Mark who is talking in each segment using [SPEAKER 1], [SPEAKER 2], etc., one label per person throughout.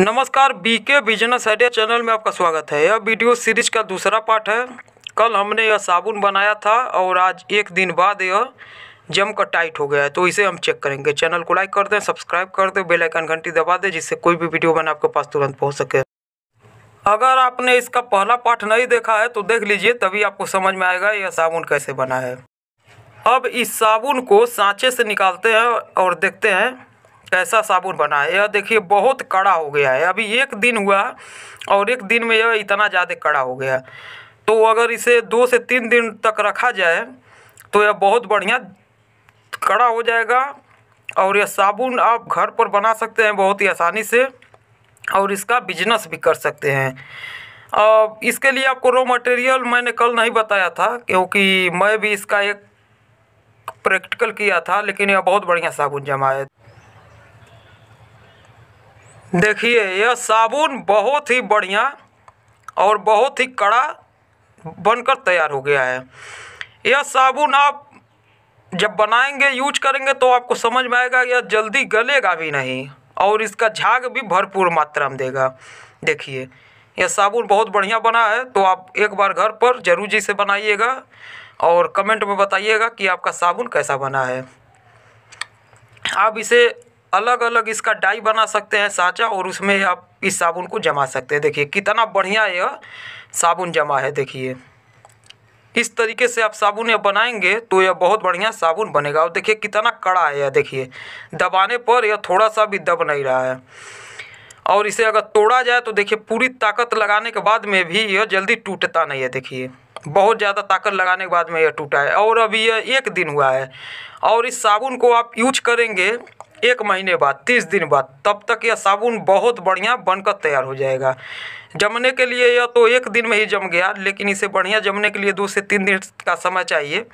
[SPEAKER 1] नमस्कार BK business idea channel में आपका स्वागत है यह वीडियो सीरीज का दूसरा पार्ट है कल हमने यह साबुन बनाया था और आज एक दिन बाद यह जमकर टाइट हो गया है तो इसे हम चेक करेंगे चैनल को लाइक कर दें सब्सक्राइब कर दें बेल आइकन घंटी दबा दें जिससे कोई भी वीडियो बने आपके पास तुरंत पहुँच सके अगर आपने इसका पहला पार्ट नहीं देखा है तो देख लीजिए तभी आपको समझ में आएगा यह साबुन कैसे बना है अब इस साबुन को सांचे से निकालते हैं और देखते हैं ऐसा साबुन बना है यह देखिए बहुत कड़ा हो गया है अभी एक दिन हुआ और एक दिन में यह इतना ज़्यादा कड़ा हो गया तो अगर इसे दो से तीन दिन तक रखा जाए तो यह बहुत बढ़िया कड़ा हो जाएगा और यह साबुन आप घर पर बना सकते हैं बहुत ही आसानी से और इसका बिजनेस भी कर सकते हैं अब इसके लिए आपको रॉ मटेरियल मैंने कल नहीं बताया था क्योंकि मैं भी इसका एक प्रैक्टिकल किया था लेकिन यह बहुत बढ़िया साबुन जमा है देखिए यह साबुन बहुत ही बढ़िया और बहुत ही कड़ा बनकर तैयार हो गया है यह साबुन आप जब बनाएंगे यूज करेंगे तो आपको समझ में आएगा यह जल्दी गलेगा भी नहीं और इसका झाग भी भरपूर मात्रा में देगा देखिए यह साबुन बहुत बढ़िया बना है तो आप एक बार घर पर जरूर जी से बनाइएगा और कमेंट में बताइएगा कि आपका साबुन कैसा बना है आप इसे अलग अलग इसका डाई बना सकते हैं साँचा और उसमें आप इस साबुन को जमा सकते हैं देखिए कितना बढ़िया यह साबुन जमा है देखिए इस तरीके से आप साबुन यह बनाएंगे तो यह बहुत बढ़िया साबुन बनेगा और देखिए कितना कड़ा है यह देखिए दबाने पर यह थोड़ा सा भी दब नहीं रहा है और इसे अगर तोड़ा जाए तो देखिए पूरी ताकत लगाने के बाद में भी यह जल्दी टूटता नहीं है देखिए बहुत ज़्यादा ताकत लगाने के बाद में यह टूटा है और अभी यह एक दिन हुआ है और इस साबुन को आप यूज करेंगे एक महीने बाद तीस दिन बाद तब तक यह साबुन बहुत बढ़िया बनकर तैयार हो जाएगा जमने के लिए यह तो एक दिन में ही जम गया लेकिन इसे बढ़िया जमने के लिए दो से तीन दिन का समय चाहिए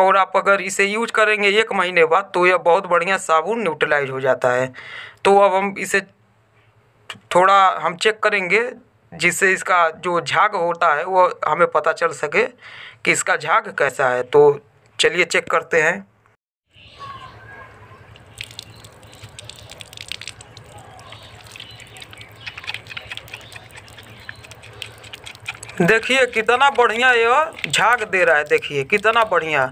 [SPEAKER 1] और आप अगर इसे यूज करेंगे एक महीने बाद तो यह बहुत बढ़िया साबुन न्यूट्रलाइज हो जाता है तो अब हम इसे थोड़ा हम चेक करेंगे जिससे इसका जो झाग होता है वो हमें पता चल सके कि इसका झाग कैसा है तो चलिए चेक करते हैं देखिए कितना बढ़िया यह झाग दे रहा है देखिए कितना बढ़िया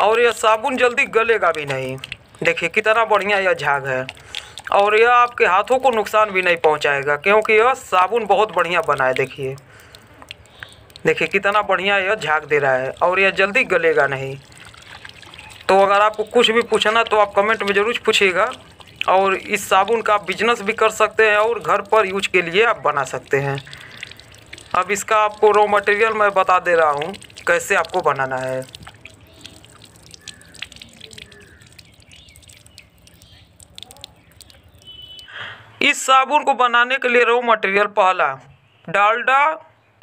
[SPEAKER 1] और यह साबुन जल्दी गलेगा भी नहीं देखिए कितना बढ़िया यह झाग है और यह आपके हाथों को नुकसान भी नहीं पहुंचाएगा क्योंकि यह साबुन बहुत बढ़िया बना है देखिए देखिए कितना बढ़िया यह झाग दे रहा है और यह जल्दी गलेगा नहीं तो अगर आपको कुछ भी पूछना तो आप कमेंट में ज़रूर पूछिएगा और इस साबुन का आप बिजनेस भी कर सकते हैं और घर पर यूज के लिए आप बना सकते हैं अब इसका आपको रॉ मटेरियल मैं बता दे रहा हूँ कैसे आपको बनाना है इस साबुन को बनाने के लिए रॉ मटेरियल पहला डालडा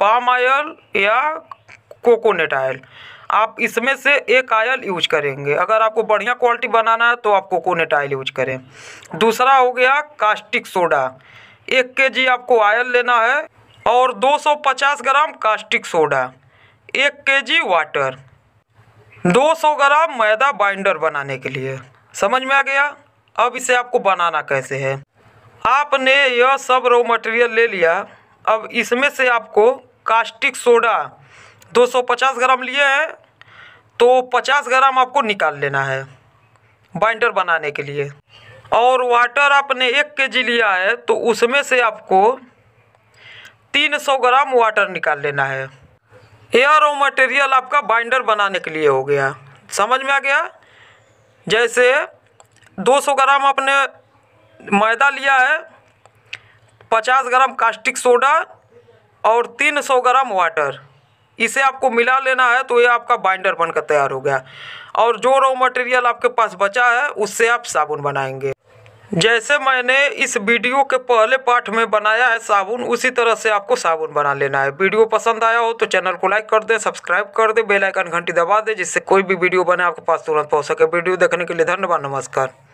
[SPEAKER 1] पाम ऑयल या कोकोनट ऑयल आप इसमें से एक आयल यूज करेंगे अगर आपको बढ़िया क्वालिटी बनाना है तो आप कोकोनट आयल यूज करें दूसरा हो गया कास्टिक सोडा एक के जी आपको आयल लेना है और 250 ग्राम कास्टिक सोडा एक के जी वाटर 200 ग्राम मैदा बाइंडर बनाने के लिए समझ में आ गया अब इसे आपको बनाना कैसे है आपने यह सब रो मटेरियल ले लिया अब इसमें से आपको कास्टिक सोडा 250 ग्राम लिए हैं तो 50 ग्राम आपको निकाल लेना है बाइंडर बनाने के लिए और वाटर आपने एक के जी लिया है तो उसमें से आपको 300 ग्राम वाटर निकाल लेना है यह रॉ मटेरियल आपका बाइंडर बनाने के लिए हो गया समझ में आ गया जैसे 200 ग्राम आपने मैदा लिया है 50 ग्राम कास्टिक सोडा और 300 ग्राम वाटर इसे आपको मिला लेना है तो ये आपका बाइंडर बनकर तैयार हो गया और जो रॉ मटेरियल आपके पास बचा है उससे आप साबुन बनाएंगे जैसे मैंने इस वीडियो के पहले पार्ट में बनाया है साबुन उसी तरह से आपको साबुन बना लेना है वीडियो पसंद आया हो तो चैनल को लाइक कर दे सब्सक्राइब कर दे बेल आइकन घंटी दबा दे जिससे कोई भी वीडियो बने आपके पास तुरंत पहुंच सके वीडियो देखने के लिए धन्यवाद नमस्कार